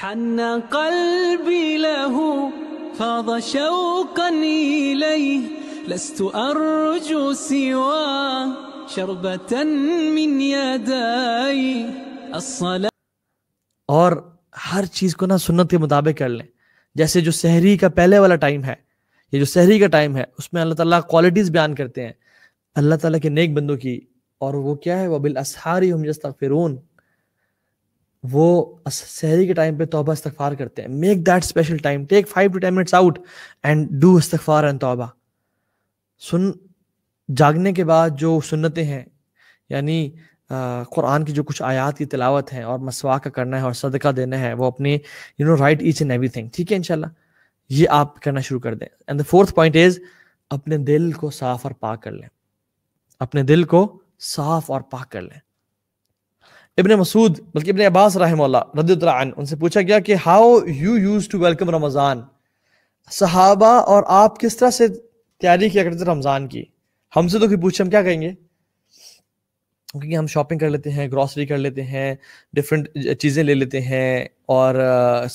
حن قلبي له فاض شوقا إليه لست أرجو سوى شربة من يدي الصلاة और हर चीज़ को ना सुन्नत के मुताबिक कर लें जैसे जो सहरी का पहले वाला टाइम है ये जो सहरी का टाइम है उसमें अल्लाह ताला क्वालिटीज़ बयान करते हैं अल्लाह ताला के नेक बंदों की और वो क्या है वबिल असहारी हम यस्तगफिरून वो सहरी के टाइम पे तोबा इस्तफार करते हैं make that special time take five to ten minutes out and do इस्तफार एंड तोबा सुन जागने के बाद जो सुन्नतें हैं यानी कुरान की जो कुछ आयात की तिलावत है और मसवा का करना है और सदका देना है वो अपने you know right each and everything ठीक है इनशाला ये आप करना शुरू कर दें and the fourth point is अपने दिल को साफ और पाक कर लें अपने दिल को साफ और पाक कर लें इबन मसूद बल्कि इबन अब्बास रहमल्ला रद्दान उनसे पूछा गया कि how you used to welcome Ramzan सहाबा और आप किस तरह से तैयारी किया करते थे रमज़ान की हमसे तो कि पूछे हम क्या कहेंगे क्योंकि हम शॉपिंग कर लेते हैं ग्रॉसरी कर लेते हैं डिफरेंट चीज़ें ले लेते हैं और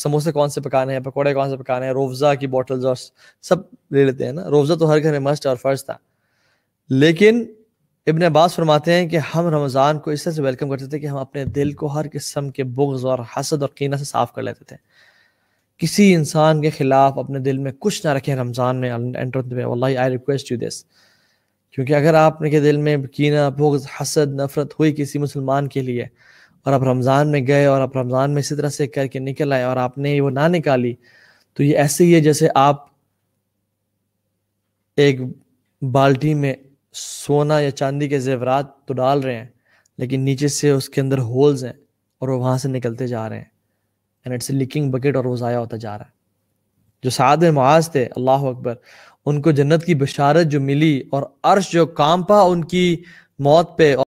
समोसे कौन से पकाने हैं पकौड़े कौन से पकाने हैं रोवज़ा की बॉटल्स और सब ले लेते हैं ना रोवज़ा तो हर घर में मस्ट और फर्ज था लेकिन इबन अब्बास फरमाते हैं कि हम रमज़ान को इस तरह से वेलकम करते थे कि हम अपने दिल को हर किस्म के बुग्ज़ और हसद और कीना से साफ़ कर लेते थे किसी इंसान के ख़िलाफ़ अपने दिल में कुछ ना रखें रमज़ान में एंटर में वल्लाही आई रिक्वेस्ट यू दिस क्योंकि अगर आपने के दिल में कीना बुग्ज़ हसद नफ़रत हुई किसी मुसलमान के लिए और आप रमज़ान में गए और आप रमज़ान में इसी तरह से करके निकल आए और आपने वो ना निकाली तो ये ऐसे ही है जैसे आप एक बाल्टी में सोना या चांदी के जेवरात तो डाल रहे हैं लेकिन नीचे से उसके अंदर होल्स हैं और वो वहाँ से निकलते जा रहे हैं एंड इट्स लिकिंग बकेट और वो ज़ाया होता जा रहा है जो साद माज थे अल्लाह अकबर उनको जन्नत की बशारत जो मिली और अर्श जो काम पा उनकी मौत पे